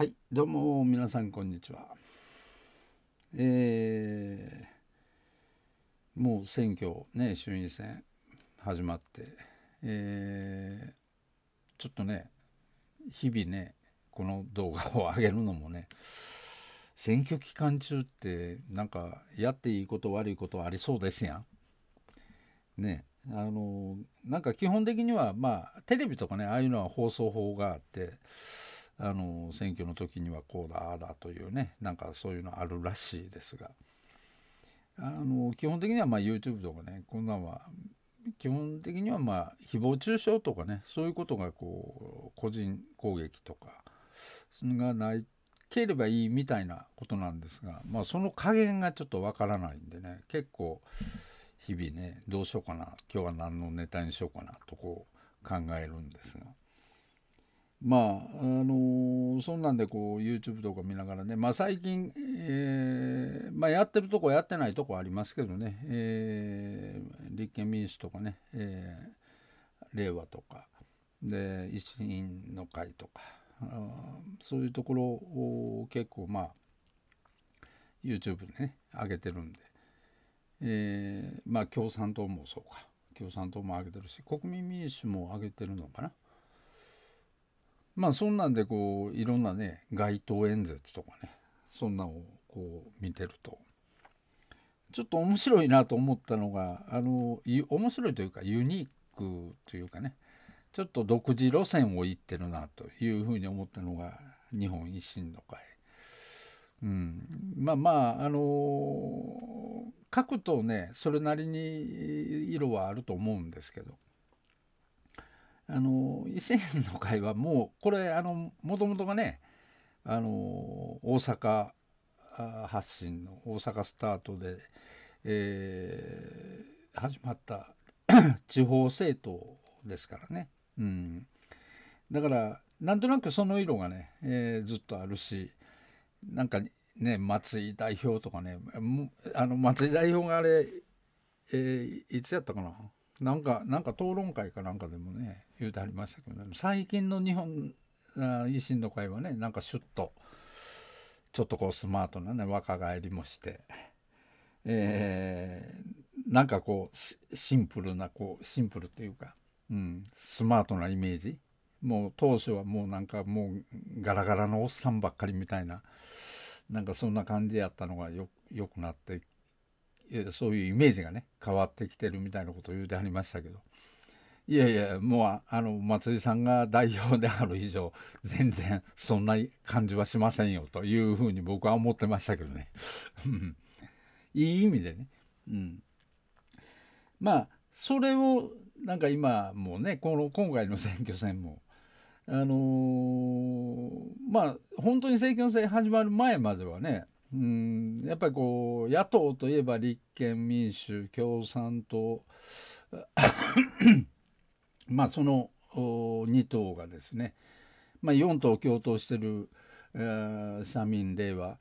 はいどうも皆さんこんにちはえー、もう選挙ね衆院選始まってえー、ちょっとね日々ねこの動画を上げるのもね選挙期間中ってなんかやっていいこと悪いことありそうですやん。ねあのなんか基本的にはまあテレビとかねああいうのは放送法があってあの選挙の時にはこうだああだというねなんかそういうのあるらしいですがあの基本的にはま YouTube とかねこんなんは基本的にはまあ誹謗中傷とかねそういうことがこう個人攻撃とかそれがないければいいみたいなことなんですが、まあ、その加減がちょっとわからないんでね結構日々ねどうしようかな今日は何のネタにしようかなとこう考えるんですが。まああのそんなんでこう YouTube とか見ながらね、まあ、最近、えーまあ、やってるとこやってないとこありますけどね、えー、立憲民主とかね、えー、令和とかで維新の会とかあそういうところを結構まあ YouTube でね上げてるんで、えー、まあ共産党もそうか共産党も上げてるし国民民主も上げてるのかな。まあそんなんでこういろんなね街頭演説とかねそんなのをこう見てるとちょっと面白いなと思ったのがあの面白いというかユニークというかねちょっと独自路線を行ってるなというふうに思ったのが日本維新の会。うん、まあまああのー、くとねそれなりに色はあると思うんですけどあの維新の会はもうこれあのもともとがねあの大阪発信の大阪スタートで、えー、始まった 地方政党ですからね、うん、だからなんとなくその色がね、えー、ずっとあるしなんかね松井代表とかねあの松井代表があれ、えー、いつやったかななんかなんか討論会かなんかでもね言うてはりましたけど、ね、最近の日本維新の会はねなんかシュッとちょっとこうスマートなね若返りもして、えー、なんかこうシンプルなこうシンプルというか、うん、スマートなイメージもう当初はもうなんかもうガラガラのおっさんばっかりみたいななんかそんな感じやったのがよよくなってそういうイメージがね変わってきてるみたいなことを言うてはりましたけどいやいやもうあの松井さんが代表である以上全然そんな感じはしませんよというふうに僕は思ってましたけどねいい意味でね、うん、まあそれをなんか今もうねこの今回の選挙戦もあのー、まあ本当に政権制始まる前まではねうんやっぱりこう野党といえば立憲民主共産党 まあその2党がですね、まあ、4党共闘してる、えー、社民令和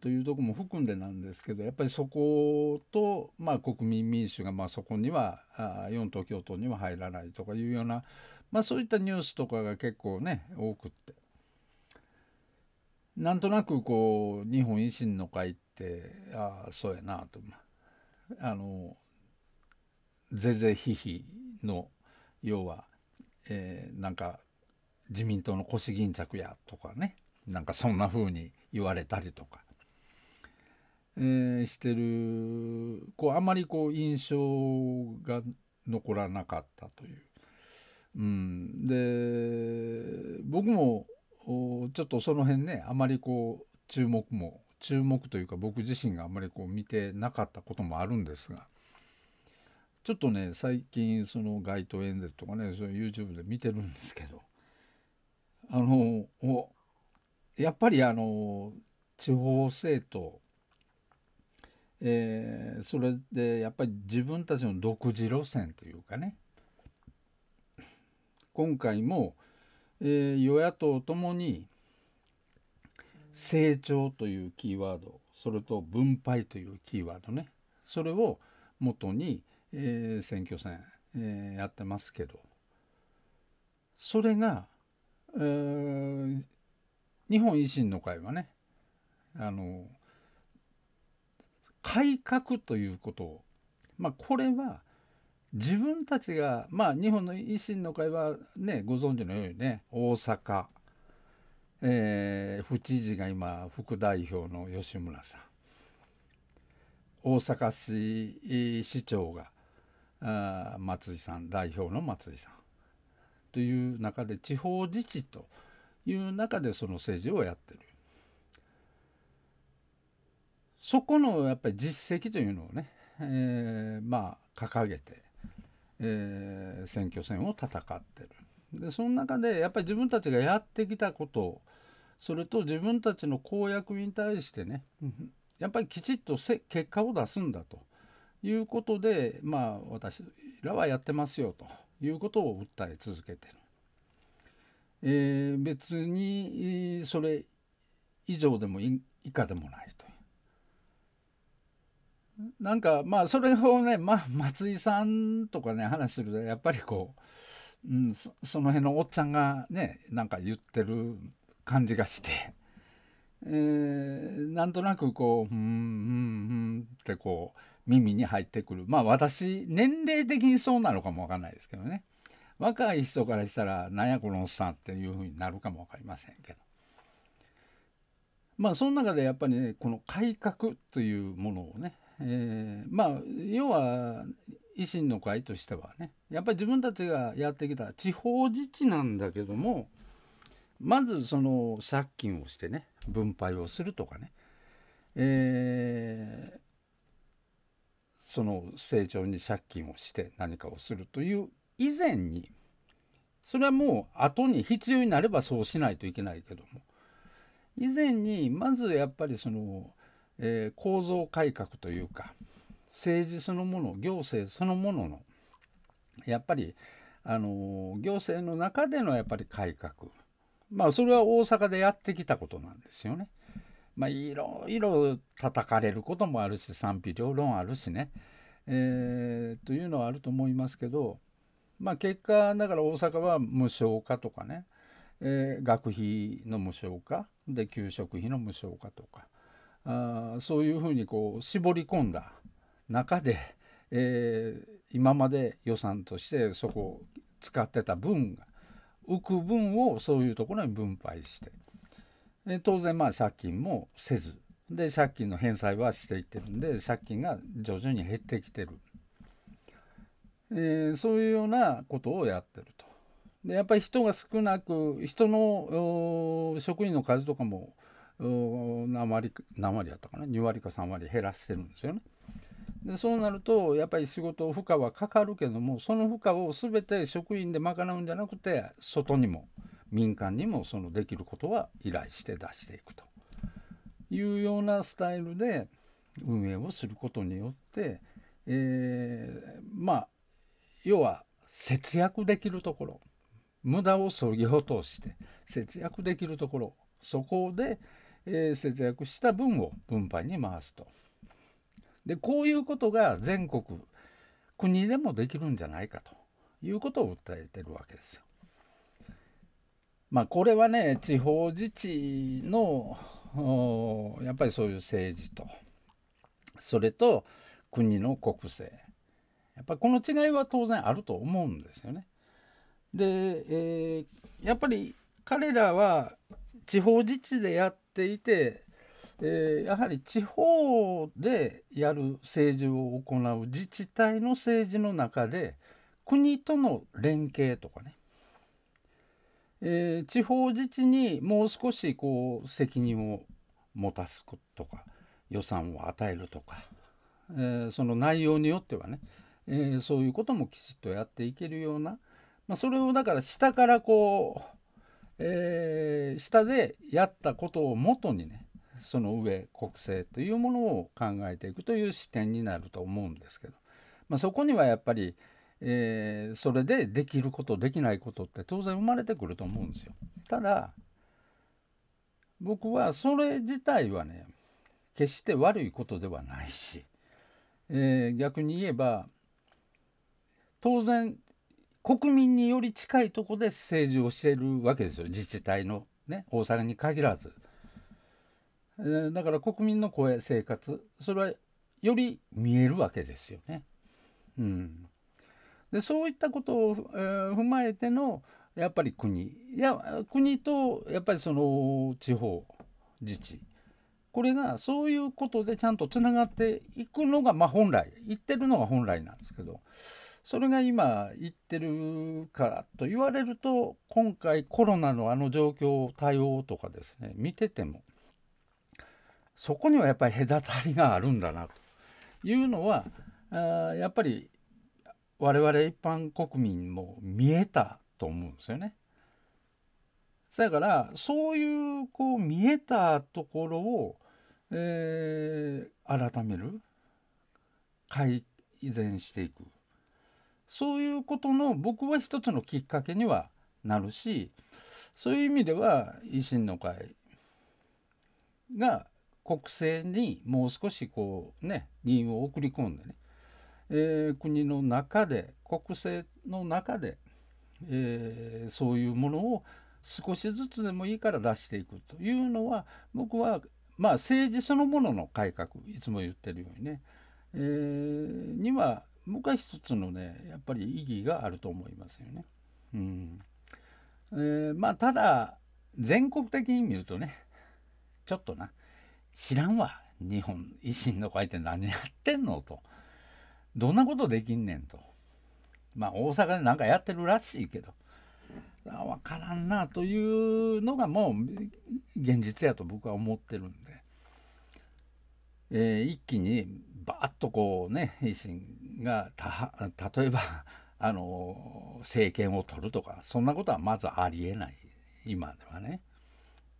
というとこも含んでなんですけどやっぱりそこと、まあ、国民民主が、まあ、そこにはあ4党共闘には入らないとかいうような、まあ、そういったニュースとかが結構ね多くって。なんとなくこう日本維新の会ってああそうやなとあのぜぜひひの要は、えー、なんか自民党の腰巾着やとかねなんかそんな風に言われたりとか、えー、してるこうあんまりこう印象が残らなかったという。うん、で僕もちょっとその辺ねあまりこう注目も注目というか僕自身があんまりこう見てなかったこともあるんですがちょっとね最近その街頭演説とかねその YouTube で見てるんですけどあのやっぱりあの地方政党えー、それでやっぱり自分たちの独自路線というかね今回も、えー、与野党ともに成長というキーワードそれと分配というキーワードねそれを元に、えー、選挙戦、えー、やってますけどそれが、えー、日本維新の会はねあの改革ということをまあこれは自分たちがまあ日本の維新の会はねご存知のようにね大阪、えー、府知事が今副代表の吉村さん大阪市市長があ松井さん代表の松井さんという中で地方自治という中でその政治をやってるそこのやっぱり実績というのをね、えー、まあ掲げてえー、選挙戦を戦ってるでその中でやっぱり自分たちがやってきたことそれと自分たちの公約に対してねやっぱりきちっとせ結果を出すんだということでまあ私らはやってますよということを訴え続けてる。えー、別にそれ以上でも以下でもないと。なんかまあそれをね、まあ、松井さんとかね話するとやっぱりこう、うん、その辺のおっちゃんがねなんか言ってる感じがして、えー、なんとなくこう「うんうんうん」ってこう耳に入ってくるまあ私年齢的にそうなのかもわかんないですけどね若い人からしたら「なんやこのおっさん」っていうふうになるかも分かりませんけど。まあその中でやっぱりねこの改革というものをねえー、まあ要は維新の会としてはねやっぱり自分たちがやってきた地方自治なんだけどもまずその借金をしてね分配をするとかね、えー、その成長に借金をして何かをするという以前にそれはもう後に必要になればそうしないといけないけども以前にまずやっぱりそのえー、構造改革というか政治そのもの行政そのもののやっぱり、あのー、行政の中でのやっぱり改革まあそれは大阪でやってきたことなんですよね。まあ、いろいろ叩かれることもあるし賛否両論あるしね、えー、というのはあると思いますけど、まあ、結果だから大阪は無償化とかね、えー、学費の無償化で給食費の無償化とかあそういうふうにこう絞り込んだ中で、えー、今まで予算としてそこを使ってた分が浮く分をそういうところに分配して当然まあ借金もせずで借金の返済はしていってるんで借金が徐々に減ってきてる、えー、そういうようなことをやってると。でやっぱり人が少なく人の職員の数とかも何割何割やったかな2割か3割減らしてるんですよね。でそうなるとやっぱり仕事負荷はかかるけどもその負荷を全て職員で賄うんじゃなくて外にも民間にもそのできることは依頼して出していくというようなスタイルで運営をすることによって、えー、まあ要は節約できるところ無駄を削ぎ落として節約できるところそこで、えー、節約した分を分配に回すと。でこういうことが全国国でもできるんじゃないかということを訴えてるわけですよ。まあこれはね地方自治のやっぱりそういう政治とそれと国の国政やっぱこの違いは当然あると思うんですよね。で、えー、やっぱり彼らは地方自治でやっていて、えー、やはり地方でやる政治を行う自治体の政治の中で国との連携とかね、えー、地方自治にもう少しこう責任を持たすとか予算を与えるとか、えー、その内容によってはね、えー、そういうこともきちっとやっていけるような、まあ、それをだから下からこうえー、下でやったことをもとにねその上国政というものを考えていくという視点になると思うんですけど、まあ、そこにはやっぱり、えー、それでできることできないことって当然生まれてくると思うんですよ。ただ僕はそれ自体はね決して悪いことではないし、えー、逆に言えば当然国民により近いとこで政治をしてるわけですよ自治体の、ね、大阪に限らず、えー、だから国民の声生活それはより見えるわけですよね。うん、でそういったことを、えー、踏まえてのやっぱり国いや国とやっぱりその地方自治これがそういうことでちゃんとつながっていくのが、まあ、本来言ってるのが本来なんですけど。それが今言ってるからと言われると今回コロナのあの状況対応とかですね見ててもそこにはやっぱり隔たりがあるんだなというのはあやっぱり我々一般国民も見えたと思うんですよね。だからそういうこう見えたところを、えー、改める改善していくそういうことの僕は一つのきっかけにはなるしそういう意味では維新の会が国政にもう少しこうね議員を送り込んでね、えー、国の中で国政の中で、えー、そういうものを少しずつでもいいから出していくというのは僕はまあ政治そのものの改革いつも言ってるようにね、えー、には僕は一つのねやっぱり意義があると思いますよね。うんえー、まあただ全国的に見るとねちょっとな知らんわ日本維新の会って何やってんのとどんなことできんねんとまあ大阪で何かやってるらしいけど分からんなというのがもう現実やと僕は思ってるんで、えー、一気にバーッとこうね維新が 例えばあの政権を取るとかそんなことはまずありえない今ではね。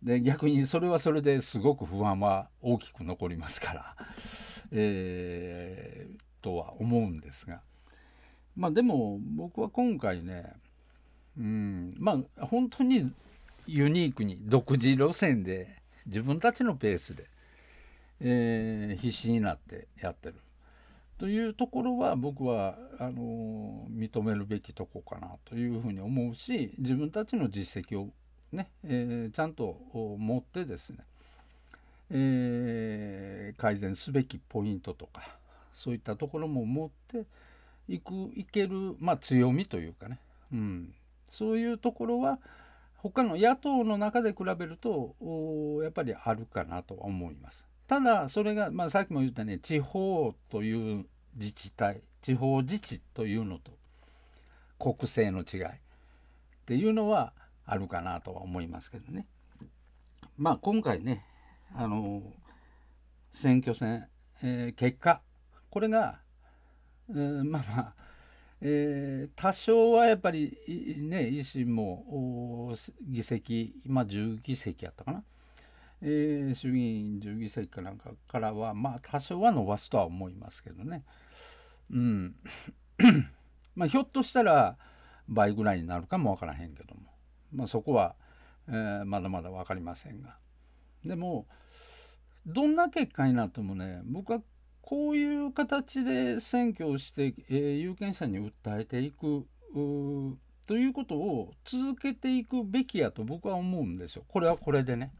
で逆にそれはそれですごく不安は大きく残りますから、えー、とは思うんですがまあでも僕は今回ねうんまあ本当にユニークに独自路線で自分たちのペースで、えー、必死になってやってるというところは僕はあの認めるべきとこかなというふうに思うし自分たちの実績をね、えー、ちゃんと持ってですね、えー、改善すべきポイントとかそういったところも持っていくいける、まあ、強みというかね、うん、そういうところは他の野党の中で比べるとやっぱりあるかなとは思います。ただそれが、まあ、さっきも言ったね地方という自治体地方自治というのと国政の違いっていうのはあるかなとは思いますけどね。まあ今回ねあの選挙戦、えー、結果これが、えー、まあまあ、えー、多少はやっぱりね維新も議席今10議席やったかな。えー、衆議院10議席かなんかからはまあ多少は伸ばすとは思いますけどね。うん まあ、ひょっとしたら倍ぐらいになるかもわからへんけども、まあ、そこは、えー、まだまだ分かりませんがでもどんな結果になってもね僕はこういう形で選挙をして、えー、有権者に訴えていくということを続けていくべきやと僕は思うんですよこれはこれでね。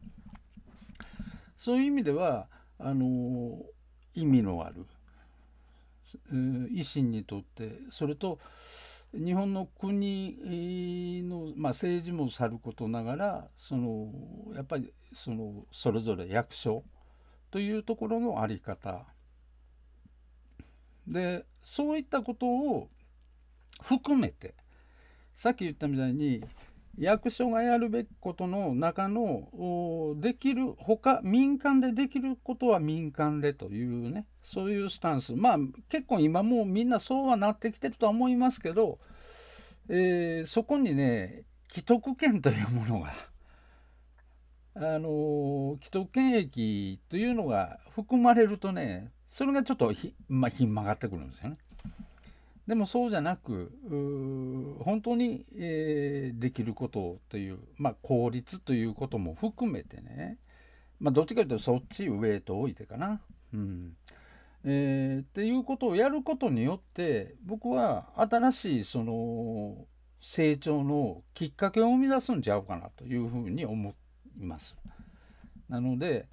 そういう意味ではあの意味のある、えー、維新にとってそれと日本の国の、まあ、政治もさることながらそのやっぱりそのそれぞれ役所というところの在り方でそういったことを含めてさっき言ったみたいに役所がやるべきことの中のできるほか民間でできることは民間でというねそういうスタンスまあ結構今もうみんなそうはなってきてるとは思いますけど、えー、そこにね既得権というものがあの既得権益というのが含まれるとねそれがちょっとひ,、まあ、ひん曲がってくるんですよね。でもそうじゃなく本当に、えー、できることという、まあ、効率ということも含めてね、まあ、どっちかというとそっちウェイト置いてかな。うんえー、っていうことをやることによって僕は新しいその成長のきっかけを生み出すんちゃうかなというふうに思います。なので、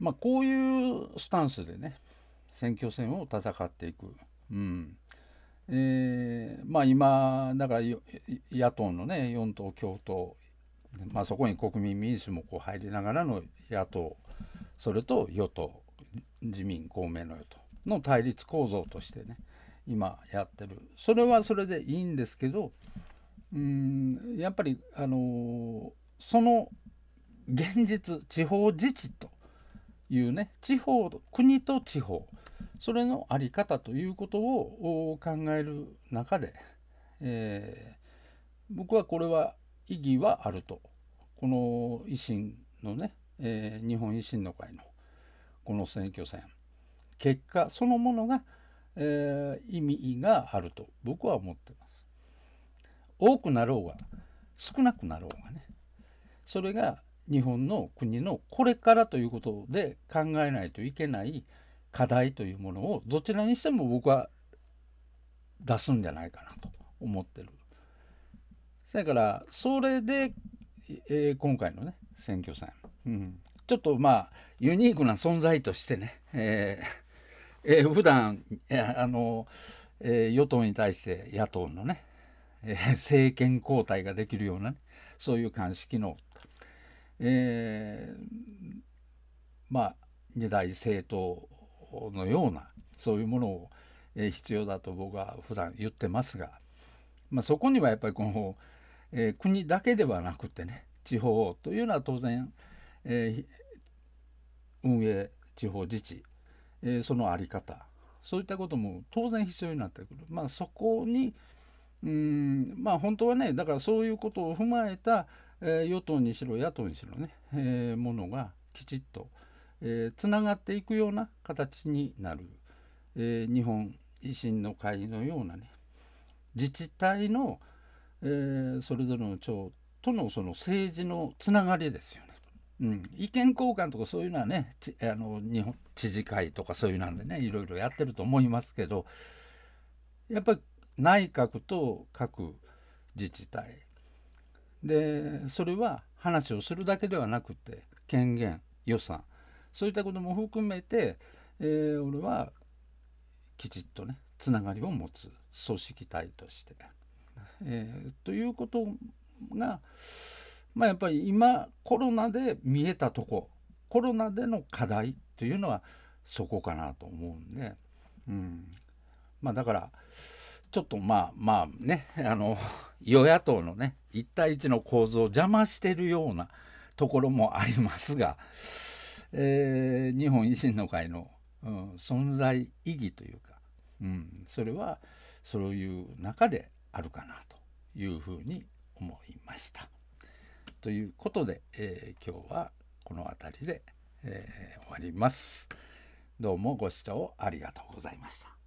まあ、こういうスタンスでね選挙戦を戦っていく。うんえー、まあ今だから野党のね4党共闘、まあ、そこに国民民主もこう入りながらの野党それと与党自民公明の与党の対立構造としてね今やってるそれはそれでいいんですけどうんやっぱり、あのー、その現実地方自治というね地方国と地方。それの在り方ということを考える中で、えー、僕はこれは意義はあるとこの維新のね、えー、日本維新の会のこの選挙戦結果そのものが、えー、意味があると僕は思ってます。多くなろうが少なくなろうがねそれが日本の国のこれからということで考えないといけない課題というものをどちらにしても僕は出すんじゃないかなと思ってる。だからそれで、えー、今回のね選挙戦、うん、ちょっとまあユニークな存在としてね、えー えー、普段、えあの、えー、与党に対して野党のね、えー、政権交代ができるような、ね、そういう監視機能、えー、まあ二大政党のようなそういうものを必要だと僕は普段言ってますが、まあ、そこにはやっぱりこの、えー、国だけではなくてね地方というのは当然、えー、運営地方自治、えー、その在り方そういったことも当然必要になってくる。まあ、そこにうんまあ本当はねだからそういうことを踏まえた、え与党にしろ野党にしろね、えものがきちっと、えー、つながっていくような形になる、えー、日本維新の会のようなね自治体の、えー、それぞれの町とのその政治のつながりですよね。うん、意見交換とかそういうのはねあの日本知事会とかそういうなんでねいろいろやってると思いますけどやっぱり内閣と各自治体でそれは話をするだけではなくて権限予算そういったことも含めて、えー、俺はきちっとねつながりを持つ組織体として。えー、ということが、まあ、やっぱり今コロナで見えたとこコロナでの課題というのはそこかなと思うんで、うん、まあだからちょっとまあまあねあの 与野党のね一対一の構図を邪魔してるようなところもありますが。えー、日本維新の会の、うん、存在意義というか、うん、それはそういう中であるかなというふうに思いました。ということで、えー、今日はこの辺りで、えー、終わります。どうもご視聴ありがとうございました。